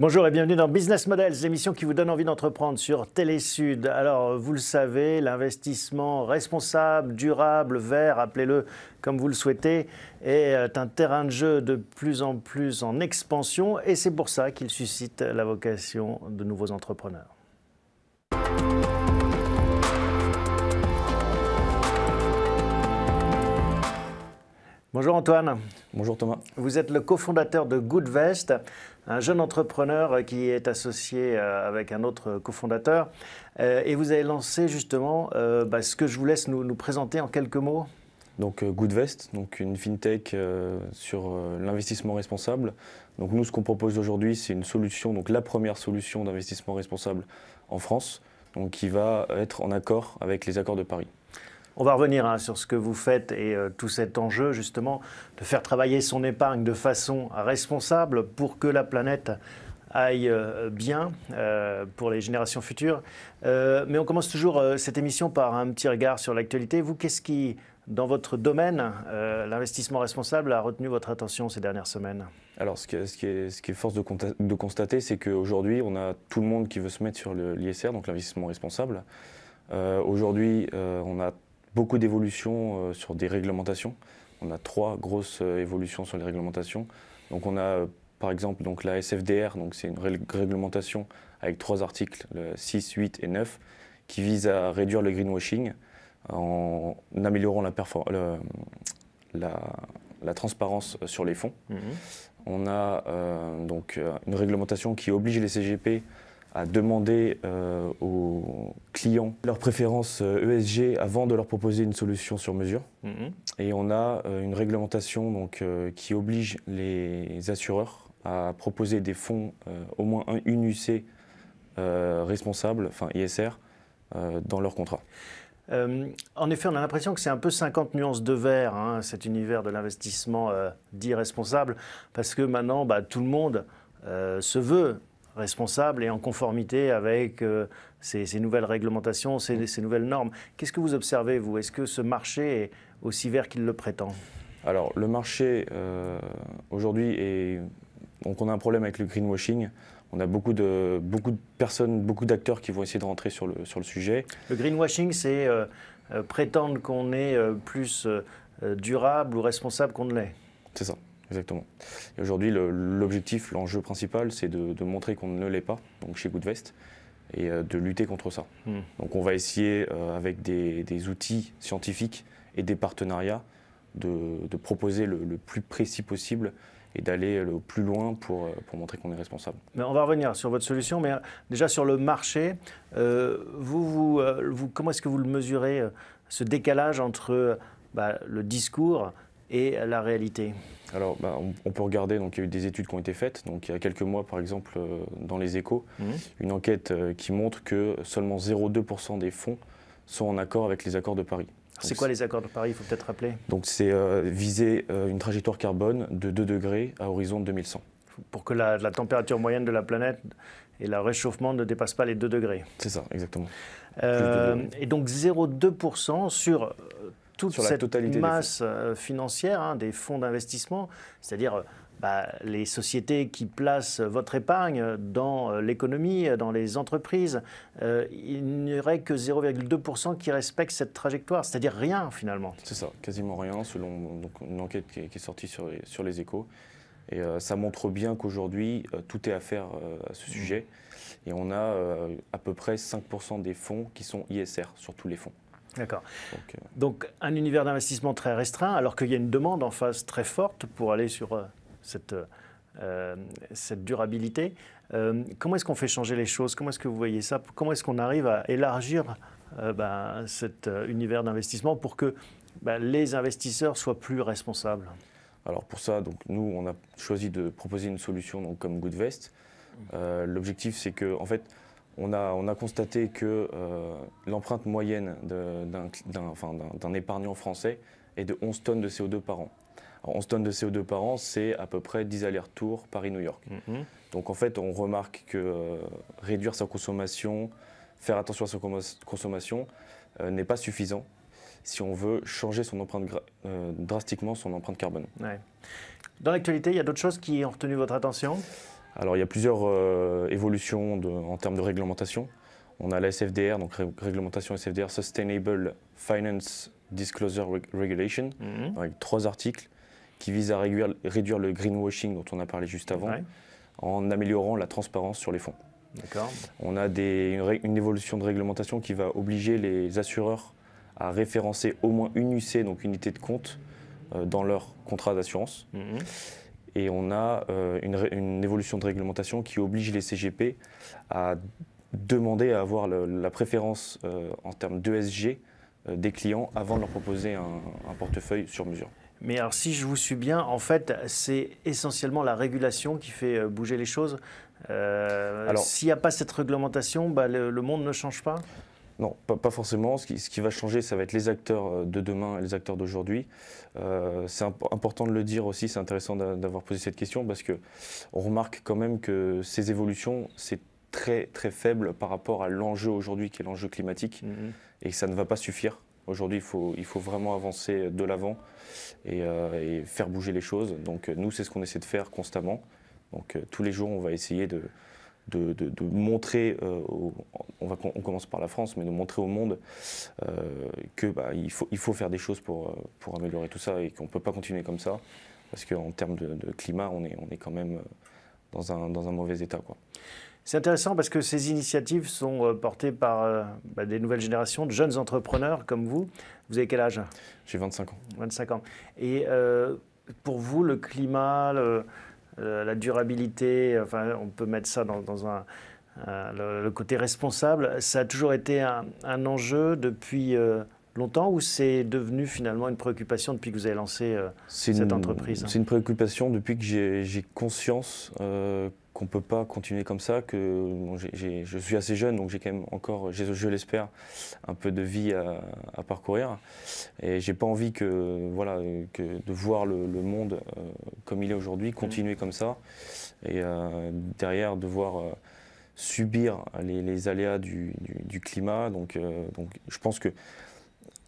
Bonjour et bienvenue dans Business Models, l'émission qui vous donne envie d'entreprendre sur Télésud. Alors, vous le savez, l'investissement responsable, durable, vert, appelez-le comme vous le souhaitez, est euh, un terrain de jeu de plus en plus en expansion et c'est pour ça qu'il suscite la vocation de nouveaux entrepreneurs. Bonjour Antoine. Bonjour Thomas. Vous êtes le cofondateur de Goodvest, un jeune entrepreneur qui est associé euh, avec un autre cofondateur. Euh, et vous avez lancé justement euh, bah, ce que je vous laisse nous, présenter en quelques mots. Donc Goodvest, donc une fintech sur l'investissement responsable. Donc nous, ce qu'on propose aujourd'hui, c'est une solution, donc la première solution d'investissement responsable en France, donc qui va être en accord avec les accords de Paris. On va revenir hein, sur ce que vous faites et euh, tout cet enjeu justement de faire travailler son épargne de façon responsable pour que la planète aille euh, bien euh, pour les générations futures. mais on commence toujours cette émission par un petit regard sur l'actualité. Vous, qu'est-ce qui, dans votre domaine, l'investissement responsable, a retenu votre attention ces dernières semaines Alors, ce, qui est, ce, force de, de constater, c'est qu'aujourd'hui, on a tout le monde qui veut se mettre sur l'ISR, donc l'investissement responsable. Aujourd'hui, on a beaucoup d'évolutions euh, sur des réglementations. On a trois grosses euh, évolutions sur les réglementations. Donc on a euh, par exemple donc la SFDR, donc c'est une réglementation avec trois articles, 6, 8 et 9, qui vise à réduire le greenwashing en améliorant la, la, transparence sur les fonds. Mmh. On a donc une réglementation qui oblige les CGP à demander euh, aux clients leurs préférences ESG euh, e avant de leur proposer une solution sur mesure. Mhm. Et on a euh, une réglementation donc, qui oblige les assureurs à proposer des fonds, au moins un, une UC responsable, enfin ISR, dans leur contrat. en effet, on a l'impression que c'est un peu 50 nuances de vert, hein, cet univers de l'investissement dit responsable, parce que maintenant, bah, tout le monde se veut responsable et en conformité avec euh, ces, nouvelles réglementations, mm. ces, nouvelles normes. Qu'est-ce que vous observez, vous Est-ce que ce marché est aussi vert qu'il le prétend Alors, le marché, euh, aujourd'hui, est... Donc, on a un problème avec le greenwashing. On a beaucoup de, beaucoup de personnes, beaucoup d'acteurs qui vont essayer de rentrer sur le, sur le sujet. Le greenwashing, c'est euh, prétendre qu'on est plus durable ou responsable qu'on ne l'est. C'est ça. Exactement. Et aujourd'hui, l'objectif, l'enjeu principal, c'est de, montrer qu'on ne l'est pas, donc chez Goodvest, et euh, de lutter contre ça. Hmm. Donc on va essayer, euh, avec des, outils scientifiques et des partenariats, de, proposer le, plus précis possible et d'aller euh, le plus loin pour, montrer qu'on est responsable. Mais on va revenir sur votre solution, mais déjà sur le marché, vous, vous, comment est-ce que vous le mesurez, ce décalage entre bah, le discours et la réalité alors, bah, on, peut regarder, donc il y a eu des études qui ont été faites. Donc, il y a quelques mois, par exemple, euh, dans les échos, mhm. une enquête euh, qui montre que seulement 0,2% des fonds sont en accord avec les accords de Paris. C'est quoi les accords de Paris Il faut peut-être rappeler. Donc, c'est euh, viser une trajectoire carbone de 2 degrés à horizon 2100. Pour que la, température moyenne de la planète et le réchauffement ne dépassent pas les 2 degrés. C'est ça, exactement. et donc 0,2% sur toute sur la cette totalité masse euh, financière hein, des fonds d'investissement, c'est-à-dire euh, bah, les sociétés qui placent votre épargne dans euh, l'économie, dans les entreprises, il n'y aurait que 0,2% qui respectent cette trajectoire, c'est-à-dire rien finalement. C'est ça, quasiment rien selon une enquête qui est, sortie sur les, sur les échos. Et ça montre bien qu'aujourd'hui, tout est à faire à ce mmh. sujet. Et on a à peu près 5% des fonds qui sont ISR sur tous les fonds. D'accord. Donc, un univers d'investissement très restreint, alors qu'il y a une demande en face très forte pour aller sur euh, cette, euh, euh, cette durabilité. comment est-ce qu'on fait changer les choses Comment est-ce que vous voyez ça Comment est-ce qu'on arrive à élargir ben, cet univers d'investissement pour que ben, les investisseurs soient plus responsables alors pour ça, donc nous, on a choisi de proposer une solution donc, comme Goodvest. Mmh. Euh, L'objectif, c'est que en fait, on a, constaté que euh, l'empreinte moyenne d'un épargnant français est de 11 tonnes de CO2 par an. 11 tonnes de CO2 par an, c'est à peu près 10 allers-retours Paris-New York. Mhm. Donc en fait, on remarque que euh, réduire sa consommation, faire attention à sa consommation euh, n'est pas suffisant si on veut changer son empreinte drastiquement son empreinte carbone. Dans l'actualité, il y a d'autres choses qui ont retenu votre attention alors il y a plusieurs euh, évolutions en termes de réglementation. On a la SFDR, donc réglementation SFDR, Sustainable Finance Disclosure Regulation, mhm. avec trois articles qui visent à réduire, le greenwashing dont on a parlé juste avant, en améliorant la transparence sur les fonds. On a une, évolution de réglementation qui va obliger les assureurs à référencer au moins une UC, donc unité de compte, euh, dans leur contrat d'assurance. Mhm et on a euh, une, évolution de réglementation qui oblige les CGP à demander à avoir la préférence euh, en termes d'ESG euh, des clients avant de leur proposer un, portefeuille sur mesure. Mais alors si je vous suis bien, en fait, c'est essentiellement la régulation qui fait bouger les choses. S'il n'y a pas cette réglementation, bah, le, monde ne change pas non, pas, forcément. Ce qui, ce qui, va changer, ça va être les acteurs euh, de demain et les acteurs d'aujourd'hui. Euh, c'est important de le dire aussi, c'est intéressant d'avoir posé cette question parce que on remarque quand même que ces évolutions, c'est très très faible par rapport à l'enjeu aujourd'hui qui est l'enjeu climatique mm-hmm. et ça ne va pas suffire. Aujourd'hui, il faut, il faut vraiment avancer de l'avant et, euh, faire bouger les choses. Donc nous, c'est ce qu'on essaie de faire constamment. Donc tous les jours, on va essayer de, de, montrer, euh, on, va, commence par la France, mais de montrer au monde euh, qu'il bah, faut, il faut faire des choses pour, euh, pour améliorer tout ça et qu'on ne peut pas continuer comme ça, parce qu'en termes de, climat, on est, on est quand même euh, dans un, mauvais état. Quoi. C'est intéressant parce que ces initiatives sont portées par bah, des nouvelles générations de jeunes entrepreneurs comme vous. Vous avez quel âge J'ai 25 ans. 25 ans. Et pour vous, le climat, euh, la durabilité, enfin, on peut mettre ça dans, un, le, côté responsable. Ça a toujours été un, enjeu depuis euh, longtemps ou c'est devenu finalement une préoccupation depuis que vous avez lancé euh, cette entreprise C'est une préoccupation depuis que j'ai conscience qu'on peut pas continuer comme ça, que bon, je suis assez jeune, donc j'ai quand même encore, je l'espère, un peu de vie à, parcourir. Et j'ai pas envie que, voilà, que de voir le, monde euh, comme il est aujourd'hui continuer comme ça. Et euh, derrière, devoir euh, subir les, aléas du, climat. Donc, donc, je pense que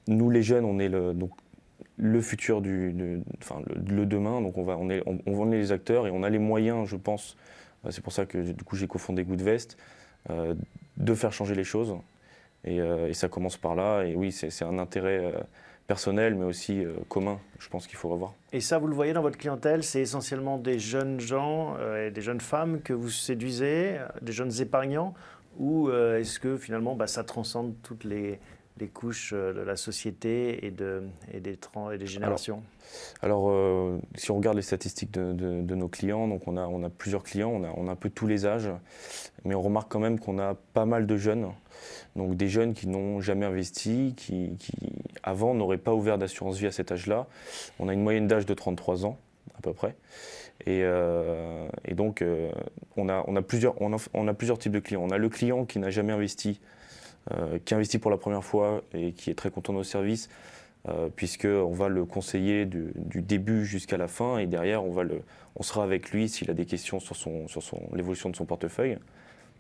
nous, les jeunes, on est le, donc, le futur du, enfin, le, demain. Donc, on va, on est, on, on est les acteurs et on a les moyens, je pense euh, c'est pour ça que du coup j'ai cofondé Goodvest, euh, de faire changer les choses. Euh, et, ça commence par là. Et oui, c'est un intérêt personnel, mais aussi commun, je pense qu'il faut revoir. Et ça, vous le voyez dans votre clientèle, c'est essentiellement des jeunes gens et des jeunes femmes que vous séduisez, des jeunes épargnants, ou est-ce que finalement bah, ça transcende toutes les, les couches euh, de la société et, de, des, et générations Alors, euh, si on regarde les statistiques de, nos clients, donc on a, on a plusieurs clients, on a, on a un peu tous les âges, mais on remarque quand même qu'on a pas mal de jeunes, donc des jeunes qui n'ont jamais investi, qui, avant n'auraient pas ouvert d'assurance vie à cet âge-là. On a une moyenne d'âge de 33 ans à peu près. Et, euh, donc, on, a, on, a plusieurs, on a plusieurs types de clients. On a le client qui n'a jamais investi euh, qui investit pour la première fois et qui est très content de nos services, euh, puisqu'on va le conseiller du, début jusqu'à la fin et derrière, on, va on sera avec lui s'il a des questions sur, son, sur son, l'évolution de son portefeuille.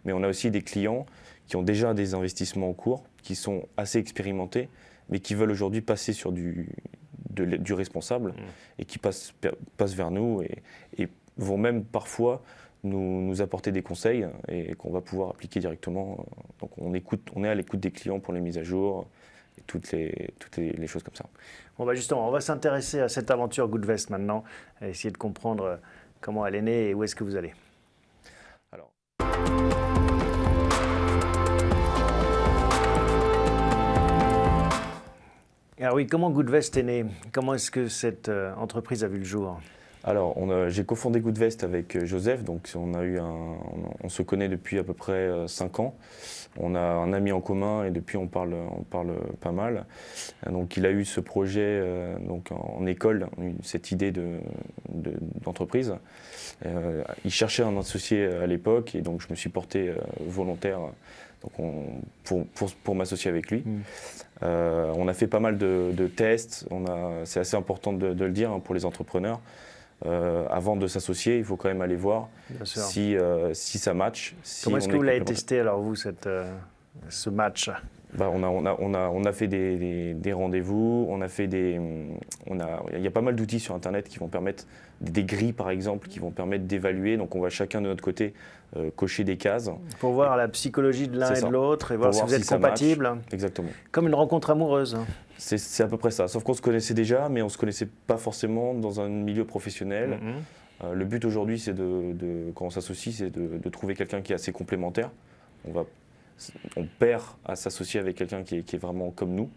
Mais on a aussi des clients qui ont déjà des investissements en cours, qui sont assez expérimentés, mais qui veulent aujourd'hui passer sur du, du responsable mmh. et qui passent, vers nous et vont même parfois nous, apporter des conseils et qu'on va pouvoir appliquer directement. Donc on, écoute, on est à l'écoute des clients pour les mises à jour et toutes les, toutes les, choses comme ça. Bon bah justement, on va s'intéresser à cette aventure Goodvest maintenant, essayer de comprendre euh, comment elle est née et où est-ce que vous allez. Alors. Alors ah oui, comment Goodvest est née Comment est-ce que cette euh, entreprise a vu le jour alors, j'ai cofondé Goodvest avec euh, Joseph, donc on, se connaît depuis à peu près 5 euh, ans. On a un ami en commun et depuis on parle, pas mal. Euh, donc, il a eu ce projet donc en, école, cette idée d'entreprise. il cherchait un associé à l'époque et donc je me suis porté volontaire pour, m'associer avec lui. Mmh. on a fait pas mal de, tests, c'est assez important de, le dire hein, pour les entrepreneurs. Euh, avant de s'associer, il faut quand même aller voir si, euh, si ça match. Comment est-ce que vous l'avez testé alors vous, cette, euh, ce match bah, on, a, on, a, on, a, on, a, fait des, des, rendez-vous, on a fait des. On a, il y a pas mal d'outils sur Internet qui vont permettre, des grilles par exemple, qui vont permettre d'évaluer. Donc on va chacun de notre côté cocher des cases. Pour voir la psychologie de l'un et de l'autre et voir si vous êtes compatibles. Exactement. Comme une rencontre amoureuse. C'est à peu près ça. Sauf qu'on se connaissait déjà, mais on ne se connaissait pas forcément dans un milieu professionnel. Mm-hmm. Euh, le but aujourd'hui, c'est de, quand on s'associe, c'est de, trouver quelqu'un qui est assez complémentaire. On, perd à s'associer avec quelqu'un qui, est vraiment comme nous.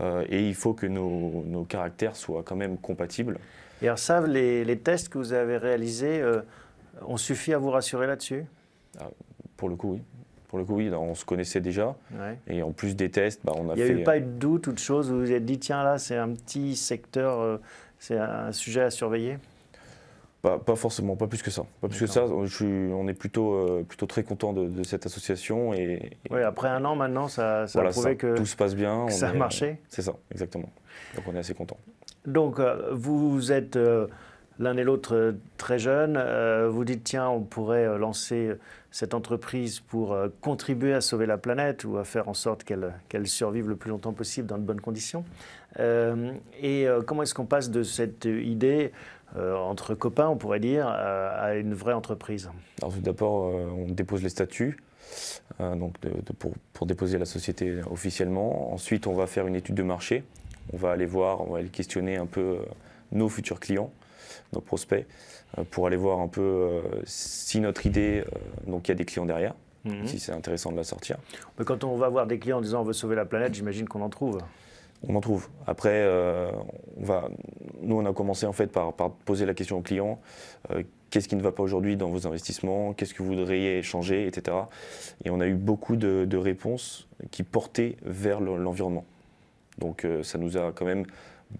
Euh, et il faut que nos, caractères soient quand même compatibles. Et alors les, tests que vous avez réalisés euh, ont suffi à vous rassurer là-dessus ah, Pour le coup, oui. Pour le coup, oui, on se connaissait déjà. Et en plus des tests, bah, on a fait. Il n'y a pas eu de doute ou de choses vous vous êtes dit, tiens, là, c'est un petit secteur, euh, c'est un sujet à surveiller pas, forcément, pas plus que ça. Pas plus que ça. Je on est plutôt, euh, plutôt très content de, cette association. Et, oui, après un an maintenant, ça, ça a prouvé que tout se passe bien. ça a marché. C'est ça, exactement. Donc on est assez content. Donc euh, vous êtes l'un et l'autre euh, très jeunes. Euh, vous dites, tiens, on pourrait euh, lancer cette entreprise pour contribuer à sauver la planète ou à faire en sorte qu'elle survive le plus longtemps possible dans de bonnes conditions. et comment est-ce qu'on passe de cette idée entre copains, on pourrait dire, à une vraie entreprise Alors tout d'abord, on dépose les statuts donc pour, pour, déposer la société officiellement. Ensuite, on va faire une étude de marché. On va aller voir, on va aller questionner un peu nos futurs clients nos prospects, euh, pour aller voir un peu euh, si notre idée, euh, donc il y a des clients derrière, mhm. si c'est intéressant de la sortir. Mais quand on va voir des clients en disant on veut sauver la planète, j'imagine qu'on en trouve. On en trouve. Après, on va, nous, on a commencé en fait par, poser la question aux clients, qu'est-ce qui ne va pas aujourd'hui dans vos investissements Qu'est-ce que vous voudriez changer, etc. Et on a eu beaucoup de, de réponses qui portaient vers l'environnement. Donc euh, ça nous a quand même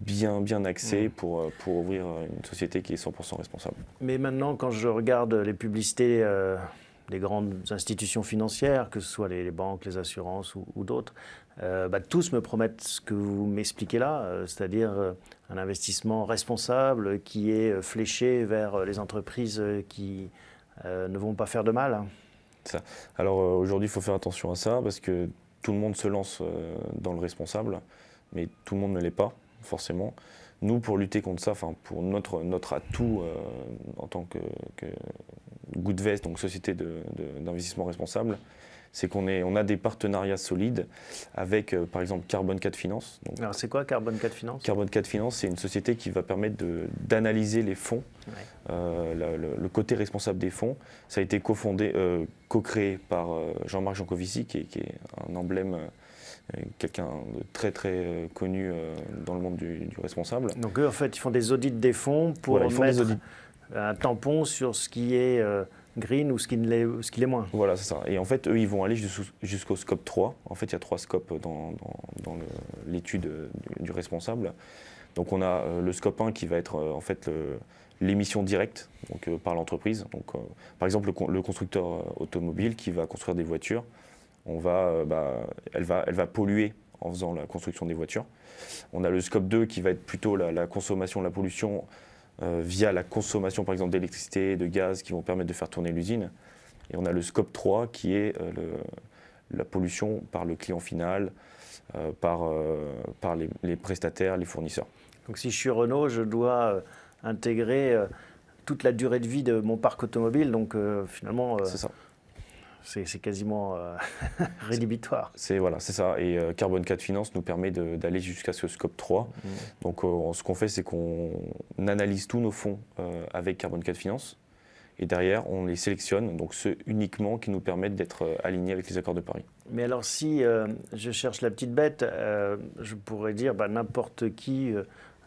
bien, bien axé mm. pour, euh, pour ouvrir euh, une société qui est 100% responsable. Mais maintenant, quand je regarde les publicités des grandes institutions financières, que ce soit les, banques, les assurances ou, d'autres, bah, tous me promettent ce que vous m'expliquez là, c'est-à-dire un investissement responsable qui est fléché vers les entreprises qui ne vont pas faire de mal. Ça. Alors aujourd'hui, il faut faire attention à ça parce que tout le monde se lance dans le responsable mais tout le monde ne l'est pas, forcément. Nous, pour lutter contre ça, enfin, pour notre, notre atout euh, en tant que, que Goodvest, donc société d'investissement responsable, c'est qu'on on a des partenariats solides avec, euh, par exemple, Carbon 4 Finance. Alors, c'est quoi Carbon 4 Finance Carbon 4 Finance, c'est une société qui va permettre d'analyser les fonds, euh, le, côté responsable des fonds. Ça a été cofondé, co-créé par Jean-Marc Jancovici, qui est, un emblème euh, quelqu'un de très très euh, connu euh, dans le monde du, responsable. Donc eux, en fait, ils font des audits des fonds pour mettre un tampon sur ce qui est green ou ce qui l'est moins. Voilà, c'est ça. Et en fait, eux, ils vont aller jusqu'au scope 3. En fait, il y a trois scopes dans, l'étude du, responsable. Donc on a le scope 1 qui va être en fait l'émission directe donc, par l'entreprise. Donc, par exemple, le constructeur automobile qui va construire des voitures va, euh, bah, elle, va, elle va polluer en faisant la construction des voitures. On a le scope 2 qui va être plutôt la, la consommation, la pollution euh, via la consommation par exemple d'électricité, de gaz qui vont permettre de faire tourner l'usine. Et on a le scope 3 qui est euh, le, la pollution par le client final, par, par les, prestataires, les fournisseurs. Donc si je suis Renault, je dois intégrer toute la durée de vie de mon parc automobile. Donc finalement, ça c'est quasiment euh, rédhibitoire. C'est voilà, c'est ça. Et Carbon euh, Carbone 4 Finance nous permet d'aller jusqu'à ce scope 3. Mmh. Donc euh, ce qu'on fait, c'est qu'on analyse tous nos fonds avec Carbone 4 Finance. Et derrière, on les sélectionne, donc ceux uniquement qui nous permettent d'être alignés avec les accords de Paris. Mais alors si je cherche la petite bête, je pourrais dire bah, n'importe qui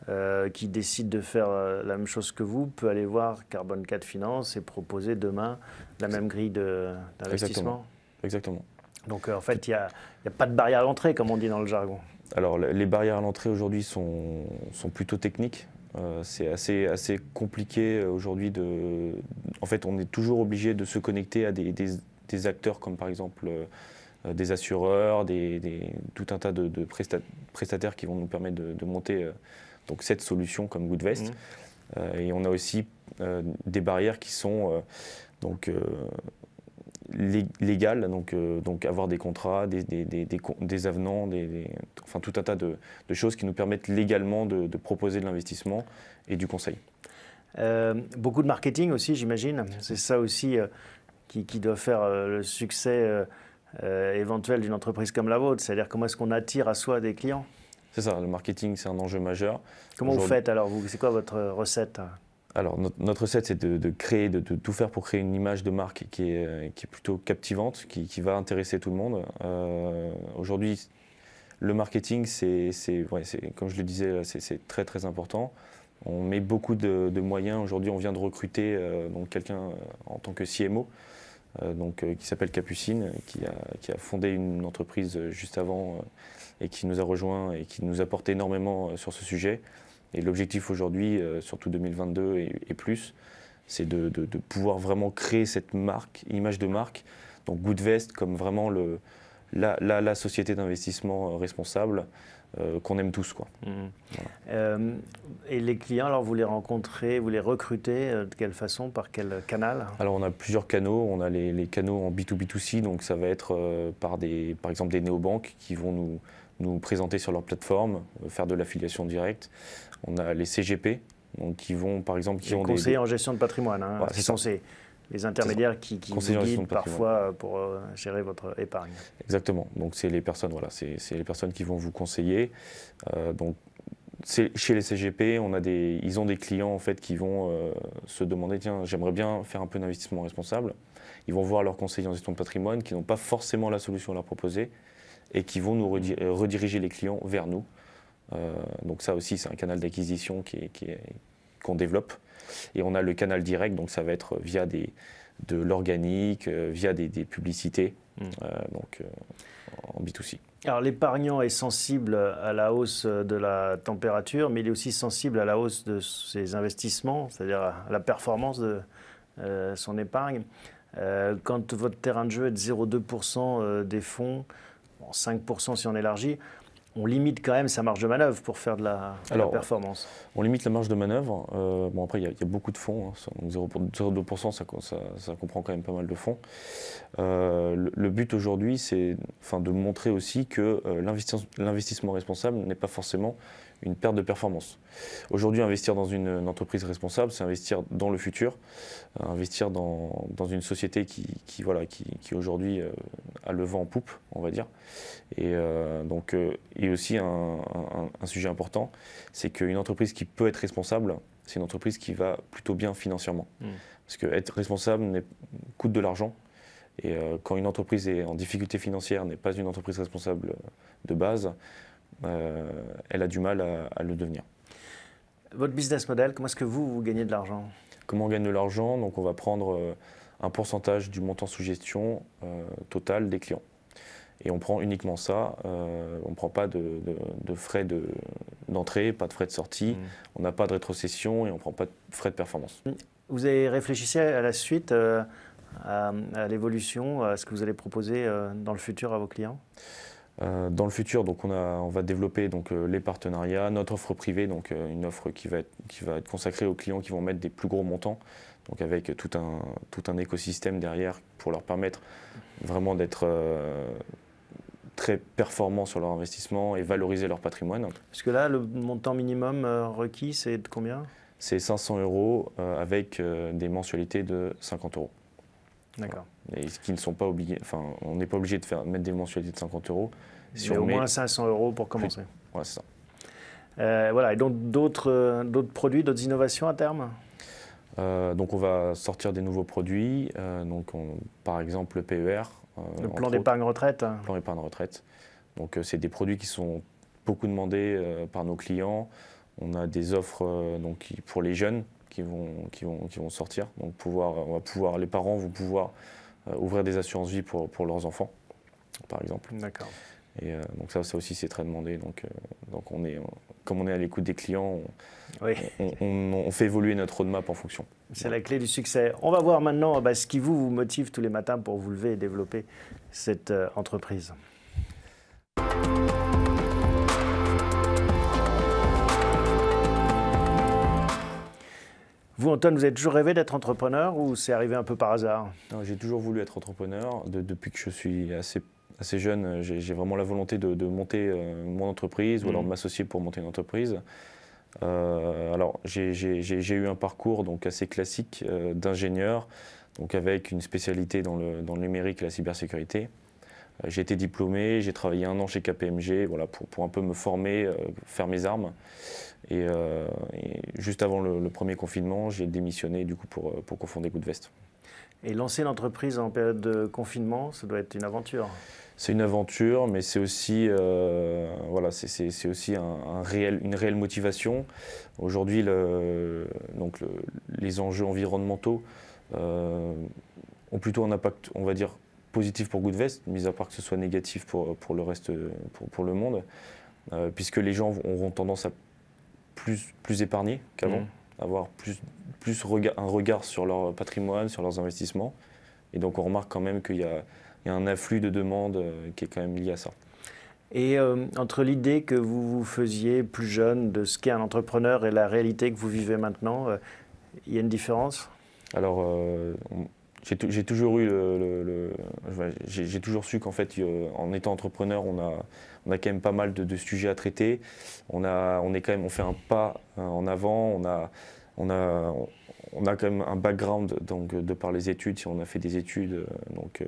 euh, qui décide de faire euh, la même chose que vous peut aller voir Carbone 4 Finance et proposer demain la même grille d'investissement. Exactement. Exactement. Donc euh, en fait, il n'y a, pas de barrière à l'entrée, comme on dit dans le jargon. Alors les barrières à l'entrée aujourd'hui sont, sont, plutôt techniques. c'est assez, assez compliqué aujourd'hui de... En fait, on est toujours obligé de se connecter à des, acteurs comme par exemple des assureurs, des, tout un tas de, prestataires qui vont nous permettre de, de monter donc cette solution comme Goodvest. Mmh. Euh, et on a aussi euh, des barrières qui sont euh, donc légales, donc, donc avoir des contrats, des, des, des, des avenants, enfin tout un tas de, choses qui nous permettent légalement de, de proposer de l'investissement et du conseil. beaucoup de marketing aussi, j'imagine. C'est ça aussi qui, qui, doit faire le succès éventuel d'une entreprise comme la vôtre. C'est-à-dire comment est-ce qu'on attire à soi des clients c'est ça, le marketing, c'est un enjeu majeur. Comment vous faites alors vous C'est quoi votre recette hein alors, notre, recette, c'est de, créer, de, tout faire pour créer une image de marque qui est, euh, est plutôt captivante, qui, va intéresser tout le monde. Euh, aujourd'hui, le marketing, c'est, ouais, comme je le disais, c'est très très important. On met beaucoup de, moyens. Aujourd'hui, on vient de recruter euh, donc quelqu'un en tant que CMO, donc, qui s'appelle Capucine, qui a, qui a, fondé une entreprise juste avant et qui nous a rejoints et qui nous apporte énormément euh, sur ce sujet. Et l'objectif aujourd'hui, euh, surtout 2022 et, plus, c'est de, pouvoir vraiment créer cette marque, image de marque, donc Goodvest comme vraiment la société d'investissement euh, responsable euh, qu'on aime tous. Quoi. Mmh. Euh, et les clients, alors vous les rencontrez, vous les recrutez euh, de quelle façon, par quel canal Alors on a plusieurs canaux, on a les, canaux en B2B2C, donc ça va être par, des, par exemple des néobanques qui vont nous, nous présenter sur leur plateforme, faire de l'affiliation directe. On a les CGP, donc qui vont par exemple... Qui les conseillers en gestion de patrimoine, hein, c'est censé les intermédiaires qui, vous guident parfois euh, pour euh, gérer votre épargne. Exactement. Donc c'est les personnes, voilà, c'est les personnes qui vont vous conseiller. Euh, donc chez les CGP, ils ont des clients en fait qui vont se demander tiens, j'aimerais bien faire un peu d'investissement responsable. Ils vont voir leurs conseillers en gestion de patrimoine qui n'ont pas forcément la solution à leur proposer et qui vont nous mm. rediriger les clients vers nous. donc ça aussi, c'est un canal d'acquisition qu'on développe et on a le canal direct, donc ça va être via des, de l'organique, euh, via des, publicités, hmm. euh, donc euh, en B2C. Alors l'épargnant est sensible à la hausse de la température, mais il est aussi sensible à la hausse de ses investissements, c'est-à-dire à la performance de son épargne. quand votre terrain de jeu est de 0,2% des fonds, 5% si on élargit, on limite quand même sa marge de manœuvre pour faire de la, performance On limite la marge de manœuvre. Euh, bon, après, il y, a beaucoup de fonds. Hein, 0,2%, ça, ça, comprend quand même pas mal de fonds. Euh, le, but aujourd'hui, c'est de montrer aussi que euh, l'investissement responsable n'est pas forcément une perte de performance. Aujourd'hui, investir dans une, entreprise responsable, c'est investir dans le futur, euh, investir dans, une société qui, voilà, qui, aujourd'hui euh, a le vent en poupe, on va dire. Et euh, donc, et aussi un, sujet important, c'est qu'une entreprise qui peut être responsable, c'est une entreprise qui va plutôt bien financièrement. Hmm. Parce que être responsable coûte de l'argent. Et quand une entreprise est en difficulté financière, n'est pas une entreprise responsable de base, euh, elle a du mal à, le devenir. Votre business model, comment est-ce que vous, vous gagnez de l'argent Comment on gagne de l'argent Donc on va prendre euh, un pourcentage du montant sous gestion euh, total des clients. Et on prend uniquement ça, on ne prend pas de, de, de frais d'entrée, pas de frais de sortie, hmm. on n'a pas de rétrocession et on ne prend pas de frais de performance. Vous avez réfléchi à la suite, à, l'évolution, à ce que vous allez proposer dans le futur à vos clients euh, dans le futur, donc on, va développer euh, les partenariats, notre offre privée, donc euh, une offre qui va, être, qui va être consacrée aux clients qui vont mettre des plus gros montants, donc avec tout un, écosystème derrière pour leur permettre vraiment d'être très performants sur leur investissement et valoriser leur patrimoine. Parce que là, le montant minimum requis, c'est de combien C'est 500 euros avec des mensualités de 50 euros. D'accord. Et ce qui ne sont pas obligés, enfin, on n'est pas obligé de faire, mettre des mensualités de 50 euros. Si au moins 500 euros pour commencer. Voilà, c'est ça. Euh, voilà, et donc d'autres euh, d'autres produits, d'autres innovations à terme euh, Donc on va sortir des nouveaux produits, donc par exemple le PER. le plan d'épargne retraite Le hein. plan d'épargne retraite. Donc c'est des produits qui sont beaucoup demandés par nos clients. On a des offres donc, pour les jeunes, qui vont, qui vont, qui vont sortir. Donc pouvoir, on va pouvoir, les parents vont pouvoir euh, ouvrir des assurances vie pour, pour leurs enfants, par exemple. D'accord. Et euh, donc ça, aussi, c'est très demandé. Donc, euh, donc on est, comme on est à l'écoute des clients, on, on, fait évoluer notre roadmap en fonction. C'est la clé du succès. On va voir maintenant bah, ce qui vous, vous motive tous les matins pour vous lever et développer cette entreprise. Vous, Antoine, vous avez toujours rêvé d'être entrepreneur ou c'est arrivé un peu par hasard J'ai toujours voulu être entrepreneur. depuis que je suis assez, assez jeune, j'ai vraiment la volonté de, de monter euh, mon entreprise ou alors mhm. de m'associer pour monter une entreprise. Euh, alors, j'ai eu un parcours donc, assez classique euh, d'ingénieur, donc avec une spécialité dans le, dans le numérique et la cybersécurité. Euh, j'ai été diplômé, j'ai travaillé un an chez KPMG voilà, pour, pour un peu me former, euh, faire mes armes. Et, euh, juste avant le, premier confinement, j'ai démissionné du coup pour, pour confonder Good Et lancer l'entreprise en période de confinement, ça doit être une aventure. C'est une aventure, mais c'est aussi, voilà, c'est, aussi un, réel, une réelle motivation. Aujourd'hui, le, donc les enjeux environnementaux ont plutôt un impact, on va dire, positif pour Goodvest, mis à part que ce soit négatif pour, pour le reste, pour, pour le monde, euh, puisque les gens auront tendance à plus, plus épargner qu'avant, mm. avoir plus, plus un regard sur leur patrimoine, sur leurs investissements. Et donc on remarque quand même qu'il y, y, a un afflux de demandes euh, qui est quand même lié à ça. Et euh, entre l'idée que vous vous faisiez plus jeune de ce qu'est un entrepreneur et la réalité que vous vivez maintenant, il y a une différence Alors, euh, j'ai toujours eu le, j'ai toujours su qu'en fait euh, en étant entrepreneur on a on a quand même pas mal de, sujets à traiter on a on est quand même on fait un pas euh, en avant on a on a on a quand même un background donc euh, de par les études si on a fait des études donc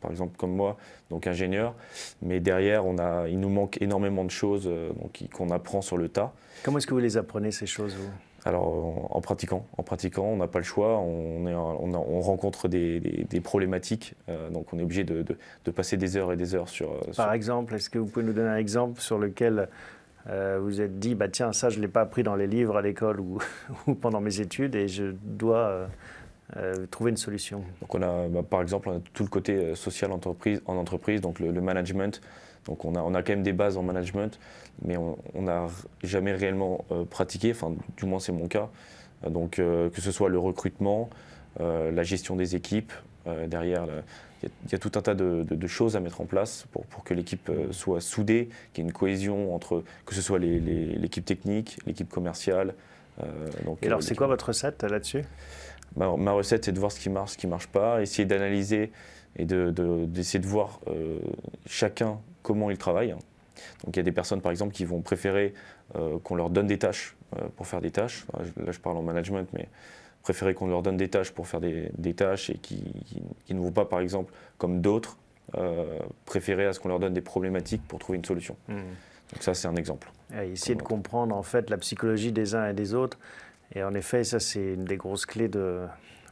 par exemple comme moi donc ingénieur mais derrière on a il nous manque énormément de choses donc qu'on apprend sur le tas comment est-ce que vous les apprenez ces choses vous alors en pratiquant, on n'a pas le choix, on, rencontre des, problématiques, euh, donc on est obligé de, passer des heures et des heures euh, sur. Par exemple, est-ce que vous pouvez nous donner un exemple sur lequel euh, vous êtes dit, bah tiens, ça je ne l'ai pas appris dans les livres à l'école ou, pendant mes études et je dois trouver une solution. on a, bah, par exemple, on a tout le côté social entreprise, en entreprise, donc le management. Donc on a, on a quand même des bases en management, mais on n'a jamais réellement euh, pratiqué, enfin du moins c'est mon cas. Euh, donc euh, que ce soit le recrutement, la gestion des équipes, derrière, il y, a tout un tas de, choses à mettre en place pour, pour que l'équipe soit soudée, qu'il y ait une cohésion entre que ce soit l'équipe technique, l'équipe commerciale. donc, Et alors c'est quoi votre recette là-dessus ma, recette c'est de voir ce qui marche, ce qui ne marche pas, essayer d'analyser et d'essayer de, voir chacun comment ils travaillent. Donc il y a des personnes par exemple qui vont préférer euh, qu'on leur donne des tâches euh, pour faire des tâches. là je parle en management, mais préférer qu'on leur donne des tâches pour faire des, tâches et qui, ne vont pas par exemple comme d'autres euh, préférer à ce qu'on leur donne des problématiques pour trouver une solution. Mmh. Donc ça c'est un exemple. essayer de comprendre en fait la psychologie des uns et des autres. Et en effet ça c'est une des grosses clés de,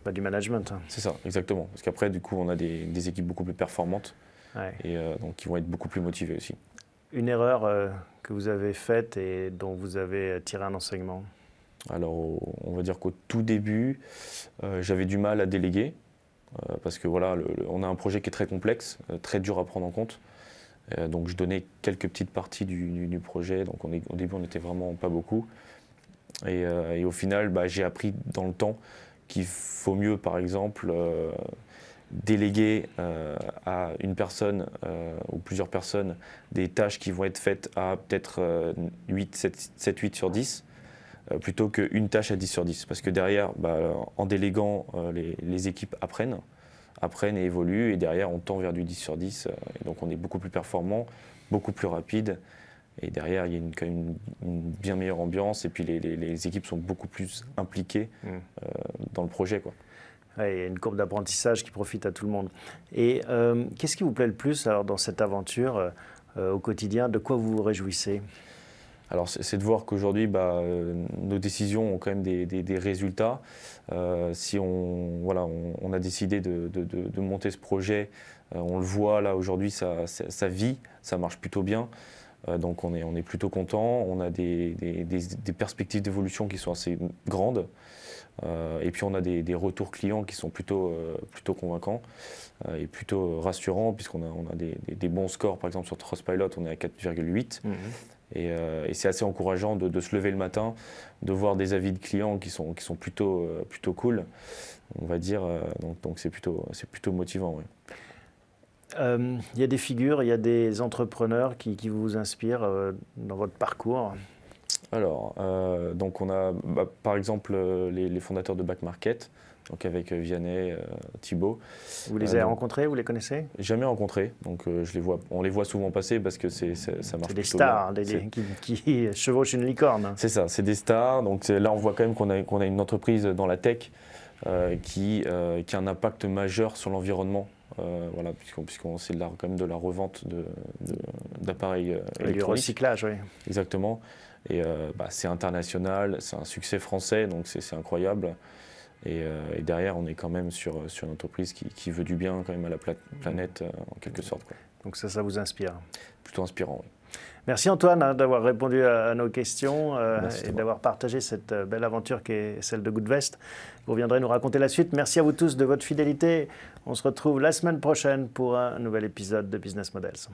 bah, du management. Hein. C'est ça, exactement. Parce qu'après du coup on a des équipes beaucoup plus performantes. Et euh, donc, ils vont être beaucoup plus motivés aussi. Une erreur euh, que vous avez faite et dont vous avez euh, tiré un enseignement Alors, on va dire qu'au tout début, j'avais du mal à déléguer. parce que voilà, on a un projet qui est très complexe, très dur à prendre en compte donc je donnais quelques petites parties du, projet. Donc on est, au début, on n'était vraiment pas beaucoup. Et, au final, bah, j'ai appris dans le temps qu'il faut mieux, par exemple, déléguer euh, à une personne euh, ou plusieurs personnes des tâches qui vont être faites à peut-être 8, 7, 7, 8 sur 10 euh, plutôt qu'une tâche à 10 sur 10. Parce que derrière, bah, en déléguant, les, équipes apprennent, apprennent et évoluent, et derrière, on tend vers du 10 sur 10, et donc on est beaucoup plus performant, beaucoup plus rapide, et derrière, il y a une, même une bien meilleure ambiance, et puis les, équipes sont beaucoup plus impliquées mmh. dans le projet. Quoi il y a une courbe d'apprentissage qui profite à tout le monde. Et euh, qu'est-ce qui vous plaît le plus alors, dans cette aventure euh, euh, au quotidien De quoi vous vous réjouissez alors, c'est de voir qu'aujourd'hui, bah, nos décisions ont quand même des, résultats. si on, voilà, on, a décidé de, de, monter ce projet, on le voit là aujourd'hui, ça, ça, ça, vit, ça marche plutôt bien. donc, on est, on est plutôt content. On a des, des perspectives d'évolution qui sont assez grandes. Euh, et puis on a des, retours clients qui sont plutôt, euh, plutôt convaincants euh, et plutôt rassurants, puisqu'on a, on a des, bons scores. Par exemple, sur Trustpilot, on est à 4,8. Mhm. Et, et c'est assez encourageant de, se lever le matin, de voir des avis de clients qui sont, qui sont plutôt, plutôt cool, on va dire. donc c'est plutôt, plutôt motivant. Il y a des figures, il y a des entrepreneurs qui, qui vous inspirent dans votre parcours. Alors, euh, donc on a bah, par exemple euh, les, fondateurs de Back Market, donc avec euh, Vianney, Thibault. Vous les avez rencontrés, vous les connaissez Jamais rencontrés, donc je les vois, on les voit souvent passer parce que c'est, ça marche. C'est des stars des, qui, chevauchent une licorne. C'est ça, c'est des stars. Donc là, on voit quand même qu'on a, qu'on a une entreprise dans la tech qui, qui a un impact majeur sur l'environnement euh, voilà, puisqu'on puisqu c'est de quand même de la revente d'appareils de, d'appareils électroniques. Et du recyclage, oui. Exactement. Et euh, bah, c'est international, c'est un succès français, donc c'est incroyable. Euh, et, derrière, on est quand même sur, une entreprise qui, veut du bien quand même à la planète, euh, en quelque sorte. Donc ça, ça vous inspire Plutôt inspirant, oui. Merci Antoine hein, d'avoir répondu à, nos questions et d'avoir partagé cette belle aventure qui est celle de Goodvest. Vous viendrez nous raconter la suite. Merci à vous tous de votre fidélité. On se retrouve la semaine prochaine pour un nouvel épisode de Business Models.